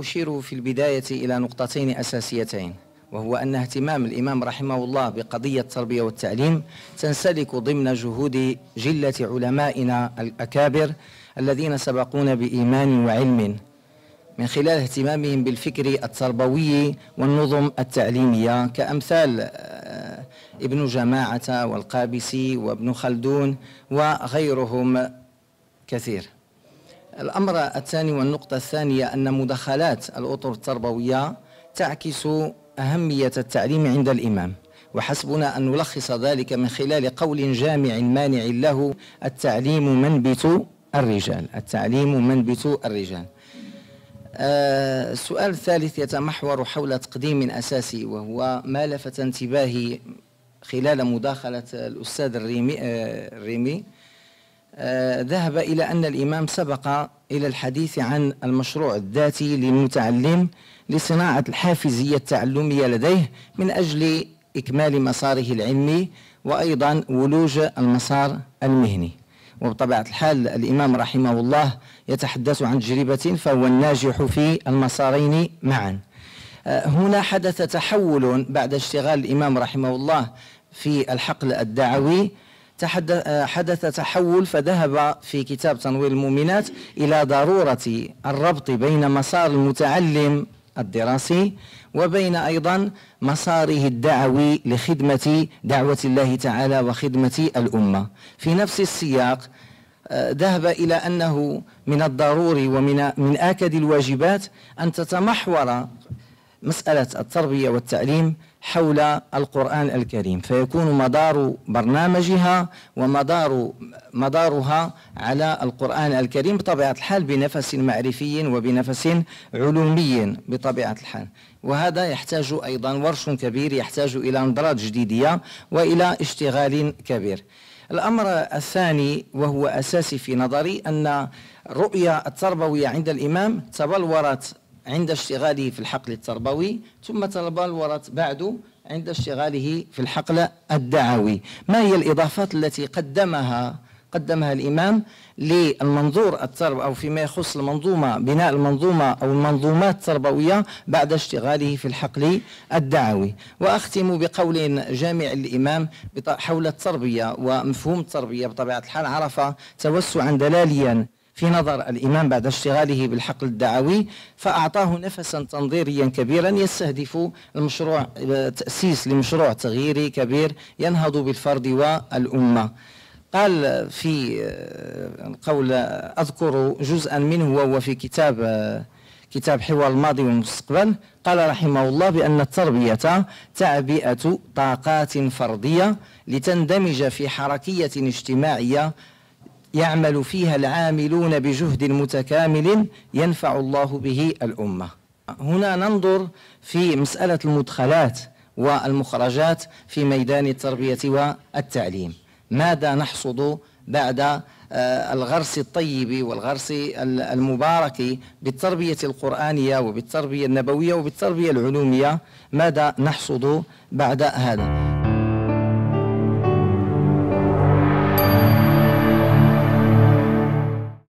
أشير في البداية إلى نقطتين أساسيتين وهو أن اهتمام الإمام رحمه الله بقضية التربية والتعليم تنسلك ضمن جهود جلة علمائنا الأكابر الذين سبقونا بإيمان وعلم من خلال اهتمامهم بالفكر التربوي والنظم التعليمية كأمثال آه، ابن جماعة والقابسي وابن خلدون وغيرهم كثير الأمر الثاني والنقطة الثانية أن مداخلات الأطر التربوية تعكس أهمية التعليم عند الإمام وحسبنا أن نلخص ذلك من خلال قول جامع مانع له التعليم منبت الرجال التعليم منبت الرجال آه، السؤال الثالث يتمحور حول تقديم أساسي وهو ما لفت انتباهي خلال مداخلة الأستاذ الريمي, آه الريمي آه، ذهب إلى أن الإمام سبق إلى الحديث عن المشروع الذاتي للمتعلم لصناعة الحافزية التعلمية لديه من أجل إكمال مساره العلمي وأيضا ولوج المسار المهني وبطبيعة الحال الإمام رحمه الله يتحدث عن تجربة فهو الناجح في المسارين معا آه، هنا حدث تحول بعد اشتغال الإمام رحمه الله في الحقل الدعوي حدث تحول فذهب في كتاب تنوير المؤمنات إلى ضرورة الربط بين مسار المتعلم الدراسي وبين أيضا مساره الدعوي لخدمة دعوة الله تعالى وخدمة الأمة في نفس السياق آه، ذهب إلى أنه من الضروري ومن من آكد الواجبات أن تتمحور مسألة التربية والتعليم حول القرآن الكريم فيكون مدار برنامجها ومدار مدارها على القرآن الكريم بطبيعة الحال بنفس معرفي وبنفس علومي بطبيعة الحال وهذا يحتاج أيضا ورش كبير يحتاج إلى نظرات جديدية وإلى اشتغال كبير الأمر الثاني وهو أساسي في نظري أن الرؤية التربوية عند الإمام تبلورت عند اشتغاله في الحقل التربوي ثم طلب الورث بعد عند اشتغاله في الحقل الدعوي ما هي الإضافات التي قدمها قدمها الإمام للمنظور التربوي أو فيما يخص المنظومة بناء المنظومة أو المنظومات التربوية بعد اشتغاله في الحقل الدعوي وأختم بقول جامع الإمام حول التربية ومفهوم التربية بطبيعة الحال عرف توسعا دلاليا في نظر الإمام بعد اشتغاله بالحقل الدعوي فأعطاه نفسا تنظيريا كبيرا يستهدف المشروع تأسيس لمشروع تغييري كبير ينهض بالفرد والأمة قال في القول آه، أذكر جزءا منه وهو في كتاب آه، كتاب حوار الماضي والمستقبل قال رحمه الله بأن التربية تعبئة طاقات فردية لتندمج في حركية اجتماعية يعمل فيها العاملون بجهد متكامل ينفع الله به الامه. هنا ننظر في مساله المدخلات والمخرجات في ميدان التربيه والتعليم. ماذا نحصد بعد آه، الغرس الطيب والغرس المبارك بالتربية القرآنية وبالتربية النبوية وبالتربية العلومية ماذا نحصد بعد هذا